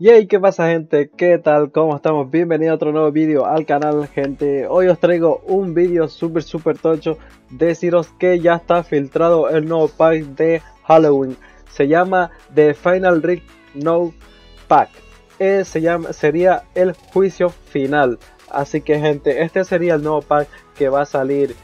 Yay, ¿qué pasa gente? ¿Qué tal? ¿Cómo estamos? Bienvenido a otro nuevo vídeo al canal, gente. Hoy os traigo un vídeo súper súper tocho. Deciros que ya está filtrado el nuevo pack de Halloween. Se llama The Final Rig No Pack. Eh, llama, sería el juicio final. Así que gente, este sería el nuevo pack que va a salir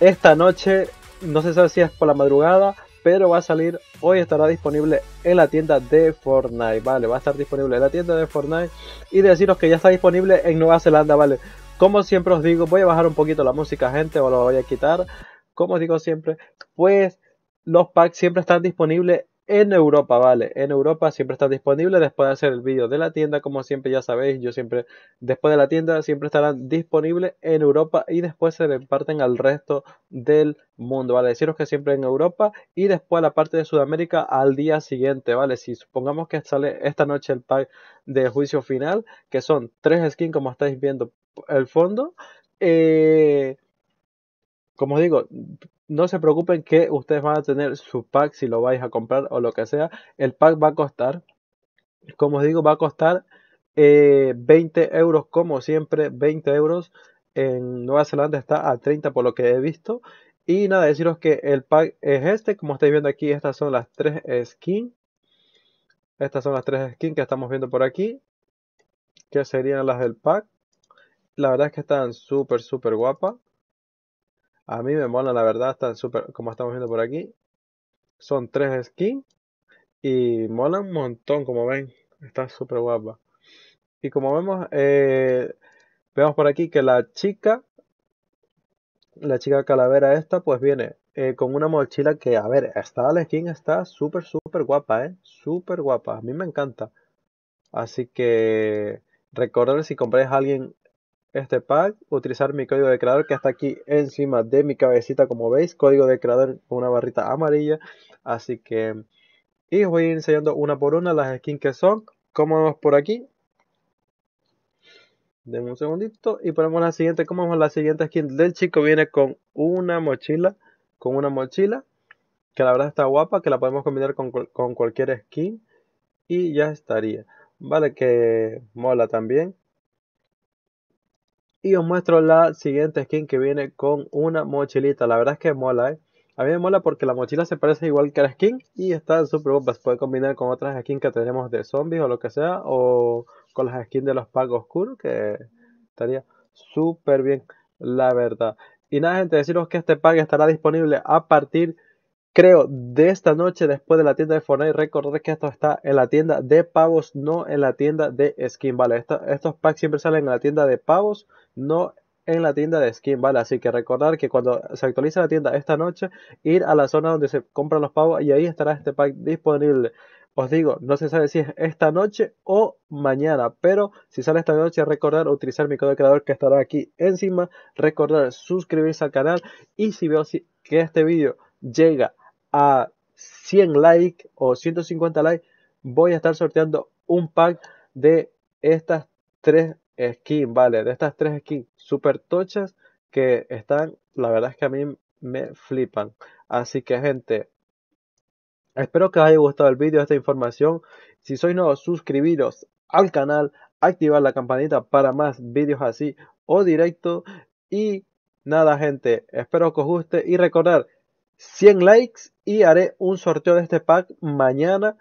esta noche. No sé si es por la madrugada pero va a salir hoy estará disponible en la tienda de Fortnite, vale, va a estar disponible en la tienda de Fortnite y deciros que ya está disponible en Nueva Zelanda, vale. Como siempre os digo, voy a bajar un poquito la música, gente, o lo voy a quitar. Como os digo siempre, pues los packs siempre están disponibles en Europa, vale, en Europa siempre están disponibles después de hacer el vídeo de la tienda, como siempre ya sabéis, yo siempre, después de la tienda siempre estarán disponibles en Europa y después se reparten al resto del mundo, vale, deciros que siempre en Europa y después a la parte de Sudamérica al día siguiente, vale, si supongamos que sale esta noche el pack de juicio final, que son tres skins como estáis viendo el fondo, eh, como digo, no se preocupen que ustedes van a tener su pack si lo vais a comprar o lo que sea. El pack va a costar, como os digo, va a costar 20 eh, euros, como siempre, 20 euros. En Nueva Zelanda está a 30 por lo que he visto. Y nada, deciros que el pack es este, como estáis viendo aquí, estas son las tres skins. Estas son las tres skins que estamos viendo por aquí, que serían las del pack. La verdad es que están súper, súper guapas. A mí me mola, la verdad, están súper, como estamos viendo por aquí. Son tres skins y mola un montón, como ven. Está súper guapa. Y como vemos, eh, vemos por aquí que la chica, la chica calavera esta, pues viene eh, con una mochila que, a ver, está la skin, está súper, súper guapa, ¿eh? Súper guapa, a mí me encanta. Así que recordad si compráis alguien este pack, utilizar mi código de creador que está aquí encima de mi cabecita como veis, código de creador con una barrita amarilla, así que y voy a ir enseñando una por una las skins que son, como vamos por aquí denme un segundito y ponemos la siguiente, como vamos la siguiente skin del chico viene con una mochila, con una mochila que la verdad está guapa, que la podemos combinar con, con cualquier skin y ya estaría, vale que mola también y os muestro la siguiente skin que viene con una mochilita. La verdad es que mola, ¿eh? A mí me mola porque la mochila se parece igual que la skin y está súper guapa. Se puede combinar con otras skins que tenemos de zombies o lo que sea. O con las skins de los pagos oscuros que estaría súper bien, la verdad. Y nada, gente, deciros que este pack estará disponible a partir de creo, de esta noche después de la tienda de Fortnite. recordar que esto está en la tienda de pavos, no en la tienda de skin, ¿vale? estos packs siempre salen en la tienda de pavos, no en la tienda de skin, ¿vale? Así que recordar que cuando se actualiza la tienda esta noche, ir a la zona donde se compran los pavos y ahí estará este pack disponible. Os digo, no se sabe si es esta noche o mañana, pero si sale esta noche, recordar utilizar mi código creador que estará aquí encima, recordar suscribirse al canal y si veo que este vídeo llega a 100 likes o 150 likes, voy a estar sorteando un pack de estas tres skins, ¿vale? De estas tres skins super tochas que están, la verdad es que a mí me flipan. Así que gente, espero que os haya gustado el vídeo, esta información. Si sois nuevos, suscribiros al canal, activar la campanita para más vídeos así o directo. Y nada gente, espero que os guste y recordar 100 likes y haré un sorteo de este pack mañana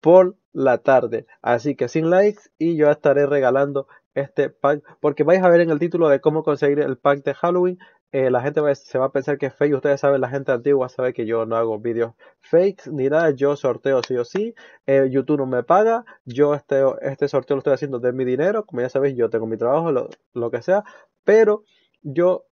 por la tarde. Así que 100 likes y yo estaré regalando este pack porque vais a ver en el título de cómo conseguir el pack de Halloween. Eh, la gente se va a pensar que es fake. Ustedes saben, la gente antigua sabe que yo no hago vídeos fakes ni nada. Yo sorteo sí o sí. Eh, YouTube no me paga. Yo este, este sorteo lo estoy haciendo de mi dinero. Como ya sabéis, yo tengo mi trabajo, lo, lo que sea. Pero yo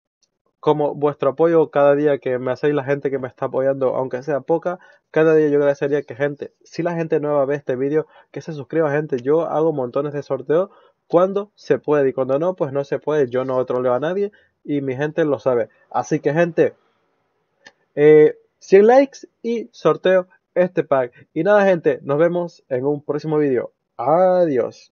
como vuestro apoyo cada día que me hacéis la gente que me está apoyando, aunque sea poca, cada día yo agradecería que gente, si la gente nueva ve este vídeo, que se suscriba gente, yo hago montones de sorteos cuando se puede y cuando no, pues no se puede, yo no troleo a nadie y mi gente lo sabe. Así que gente, 100 eh, likes y sorteo este pack. Y nada gente, nos vemos en un próximo vídeo. Adiós.